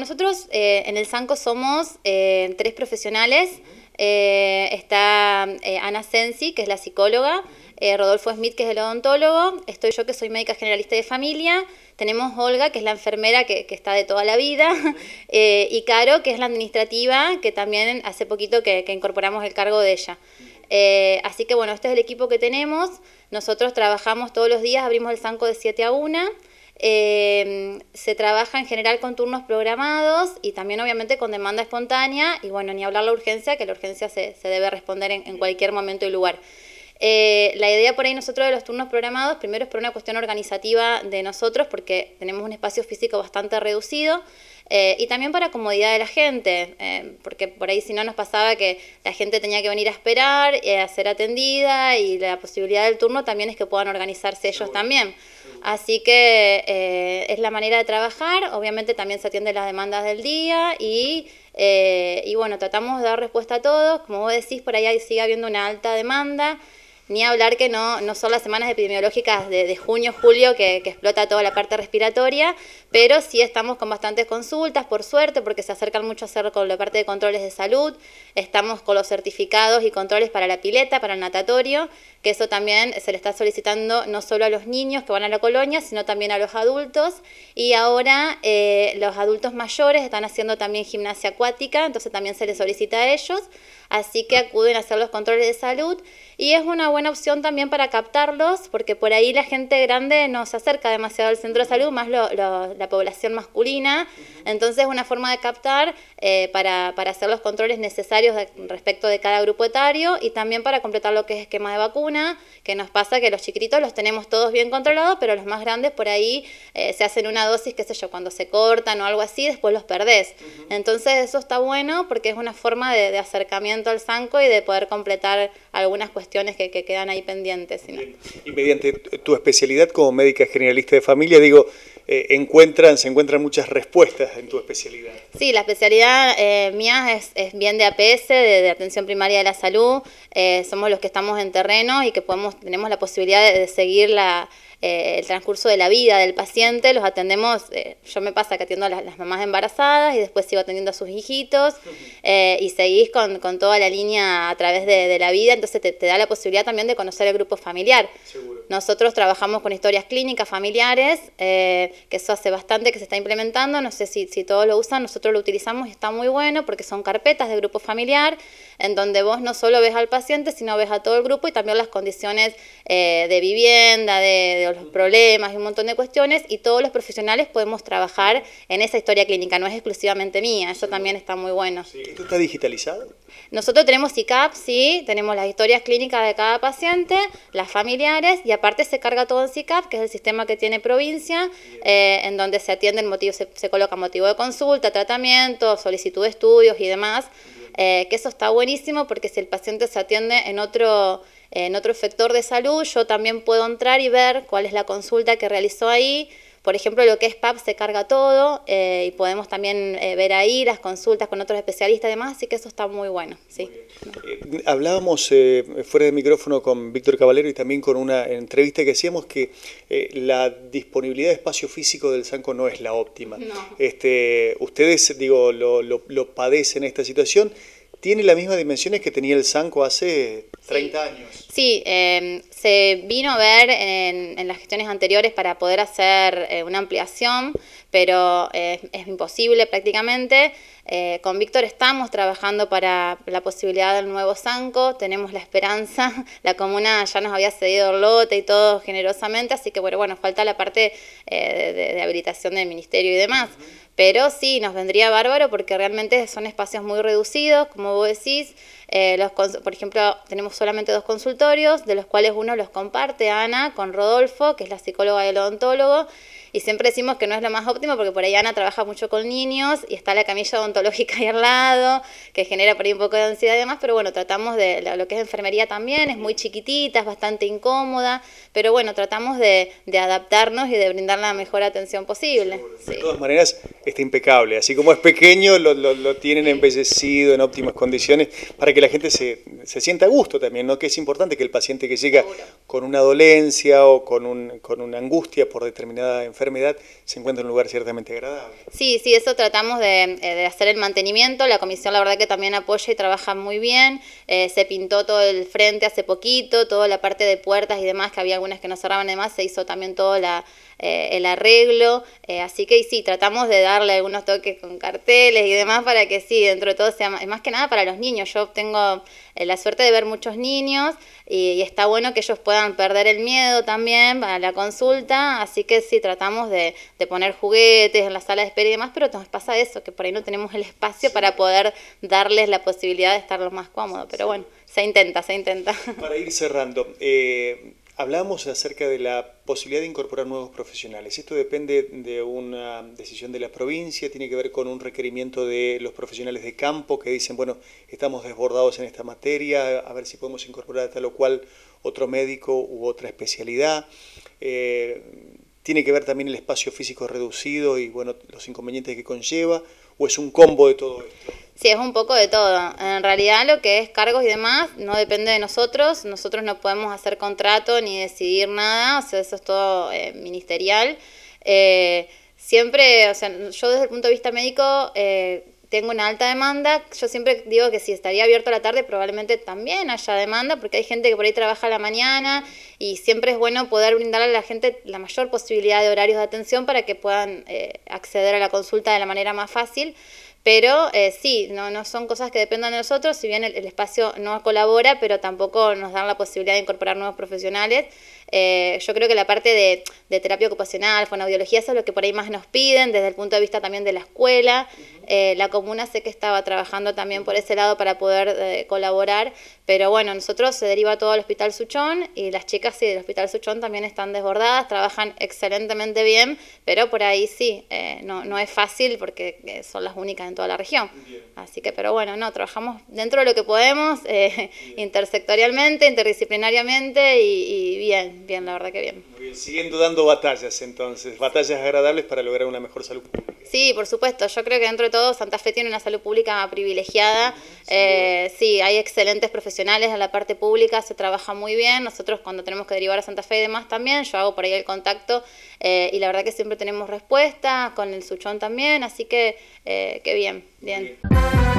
Nosotros eh, en el Sanco somos eh, tres profesionales. Eh, está Ana Sensi, que es la psicóloga, Rodolfo Smith, que es el odontólogo, estoy yo, que soy médica generalista de familia, tenemos Olga, que es la enfermera que, está de toda la vida, y Caro, que es la administrativa, que también hace poquito que, incorporamos el cargo de ella. así que bueno, este es el equipo que tenemos. Nosotros trabajamos todos los días, abrimos el Sanco de 7 a 1. Em, se trabaja en general con turnos programados y también obviamente con demanda espontánea y bueno, ni hablar la urgencia, que la urgencia se, se debe responder en, cualquier momento y lugar. Eh, la idea por ahí nosotros de los turnos programados, primero es por una cuestión organizativa de nosotros, porque tenemos un espacio físico bastante reducido, eh, y también para comodidad de la gente, eh, porque por ahí si no nos pasaba que la gente tenía que venir a esperar, a ser atendida, y la posibilidad del turno también es que puedan organizarse ellos también. Así que eh, es la manera de trabajar, obviamente también se atienden las demandas del día y, eh, y bueno, tratamos de dar respuesta a todos, como vos decís, por ahí sigue habiendo una alta demanda. Ni hablar que no, no son las semanas epidemiológicas de, junio, julio, que, explota toda la parte respiratoria, pero sí estamos con bastantes consultas, por suerte, porque se acercan mucho a hacer con la parte de controles de salud, estamos con los certificados y controles para la pileta, para el natatorio, que eso también se le está solicitando no solo a los niños que van a la colonia, sino también a los adultos, y ahora eh, los adultos mayores están haciendo también gimnasia acuática, entonces también se les solicita a ellos, así que acuden a hacer los controles de salud y es una buena opción también para captarlos, porque por ahí la gente grande no se acerca demasiado al centro de salud, más la población masculina, entonces es una forma de captar eh, para, hacer los controles necesarios respecto de cada grupo etario y también para completar lo que es esquema de vacuna, que nos pasa que los chiquitos los tenemos todos bien controlados, pero los más grandes por ahí eh, se hacen una dosis, qué sé yo, cuando se cortan o algo así, después los perdés. Entonces eso está bueno porque es una forma de acercamiento al Sanco y de poder completar algunas cuestiones que, quedan ahí pendientes. Y mediante tu especialidad como médica generalista de familia, digo, eh, encuentran, se encuentran muchas respuestas en tu especialidad. Sí, la especialidad eh, mía es, bien de APS, de, Atención Primaria de la Salud. Eh, somos los que estamos en terreno y que podemos, tenemos la posibilidad de, seguir el transcurso de la vida del paciente, los atendemos, yo me pasa que atiendo a las, mamás embarazadas y después sigo atendiendo a sus hijitos y seguís con, toda la línea a través de, la vida, entonces te, te, da la posibilidad también de conocer el grupo familiar. Seguro. Nosotros trabajamos con historias clínicas, familiares, eh, que eso hace bastante que se está implementando, no sé si, todos lo usan, nosotros lo utilizamos y está muy bueno porque son carpetas de grupo familiar, en donde vos no solo ves al paciente, sino ves a todo el grupo y también las condiciones eh, de vivienda, de, los problemas y un montón de cuestiones, y todos los profesionales podemos trabajar en esa historia clínica, no es exclusivamente mía, eso también está muy bueno. ¿Esto está digitalizado? Nosotros tenemos ICAP, sí, tenemos las historias clínicas de cada paciente, las familiares, y a aparte se carga todo en SICAP, que es el sistema que tiene provincia, eh, en donde se atiende el motivo, se, coloca motivo de consulta, tratamiento, solicitud de estudios y demás, eh, que eso está buenísimo porque si el paciente se atiende en otro, en otro sector de salud, yo también puedo entrar y ver cuál es la consulta que realizó ahí, por ejemplo, lo que es PAP se carga todo eh, y podemos también eh, ver ahí las consultas con otros especialistas y demás, así que eso está muy bueno. ¿sí? Eh, hablábamos fuera de micrófono con Víctor Caballero y también con una entrevista que hacíamos que la disponibilidad de espacio físico del Sanco no es la óptima. Este, ustedes, digo, lo, lo, lo padecen esta situación tiene las mismas dimensiones que tenía el Sanco hace 30 años. Sí, em, se vino a ver en, las gestiones anteriores para poder hacer eh, una ampliación, pero eh, es imposible prácticamente. Eh, con Víctor estamos trabajando para la posibilidad del nuevo Sanco, tenemos la esperanza, la comuna ya nos había cedido el lote y todo generosamente, así que bueno, falta la parte de, habilitación del ministerio y demás. Pero sí, nos vendría bárbaro porque realmente son espacios muy reducidos, como vos decís. los, por ejemplo, tenemos solamente dos consultorios, de los cuales uno los comparte Ana con Rodolfo, que es la psicóloga y el odontólogo, y siempre decimos que no es lo más óptimo porque por ahí Ana trabaja mucho con niños y está la camilla odontológica ahí al lado, que genera por ahí un poco de ansiedad y demás, pero bueno, tratamos de lo que es enfermería también, es muy chiquitita, es bastante incómoda, pero bueno, tratamos de, adaptarnos y de brindar la mejor atención posible. De todas maneras, está impecable, así como es pequeño, lo, lo, tienen embellecido en óptimas condiciones para que la gente se, sienta a gusto también, ¿no? Que es importante que el paciente que llega con una dolencia o con, un, con una angustia por determinada enfermedad, enfermedad se encuentra en un lugar ciertamente agradable. Sí, sí, eso tratamos eh, de, hacer el mantenimiento. La comisión la verdad que también apoya y trabaja muy bien. Eh, se pintó todo el frente hace poquito, toda la parte de puertas y demás, que había algunas que no cerraban y demás, se hizo también toda la eh, el arreglo. Eh, así que sí, tratamos de darle algunos toques con carteles y demás para que sí, dentro de todo sea más, que nada para los niños. Yo tengo eh, la suerte de ver muchos niños y, está bueno que ellos puedan perder el miedo también para la consulta. Así que sí, tratamos de, poner juguetes en la sala de espera y demás, pero nos pasa eso, que por ahí no tenemos el espacio para poder darles la posibilidad de estar lo más cómodo. Pero bueno, se intenta, se intenta. Para ir cerrando, eh, Hablamos acerca de la posibilidad de incorporar nuevos profesionales. Esto depende de una decisión de la provincia, tiene que ver con un requerimiento de los profesionales de campo que dicen, bueno, estamos desbordados en esta materia, a ver si podemos incorporar tal o cual otro médico u otra especialidad. Eh, tiene que ver también el espacio físico reducido y bueno, los inconvenientes que conlleva, o es un combo de todo esto. Sí, es un poco de todo. En realidad lo que es cargos y demás no depende de nosotros. Nosotros no podemos hacer contrato ni decidir nada. O sea, eso es todo eh, ministerial. Eh, siempre, o sea, yo desde el punto de vista médico eh, tengo una alta demanda. Yo siempre digo que si estaría abierto a la tarde probablemente también haya demanda porque hay gente que por ahí trabaja a la mañana y siempre es bueno poder brindar a la gente la mayor posibilidad de horarios de atención para que puedan acceder a la consulta de la manera más fácil. Pero eh, sí, no, no son cosas que dependan de nosotros, si bien el, espacio no colabora, pero tampoco nos dan la posibilidad de incorporar nuevos profesionales. Eh, yo creo que la parte de de terapia ocupacional, fonoaudiología, eso es lo que por ahí más nos piden, desde el punto de vista también de la escuela. Eh, la comuna sé que estaba trabajando también por ese lado para poder eh, colaborar, pero bueno, nosotros se deriva todo al Hospital Suchón y las chicas sí, del Hospital Suchón también están desbordadas, trabajan excelentemente bien, pero por ahí sí, eh, no, no es fácil porque son las únicas en toda la región. Así que, pero bueno, no, trabajamos dentro de lo que podemos, intersectorialmente, interdisciplinariamente y bien, bien, la verdad que bien siguiendo dando batallas entonces, batallas agradables para lograr una mejor salud pública. Sí, por supuesto, yo creo que dentro de todo Santa Fe tiene una salud pública privilegiada, eh, sí, hay excelentes profesionales en la parte pública, se trabaja muy bien, nosotros cuando tenemos que derivar a Santa Fe y demás también, yo hago por ahí el contacto eh, y la verdad que siempre tenemos respuesta, con el Suchón también, así que eh, qué bien. bien.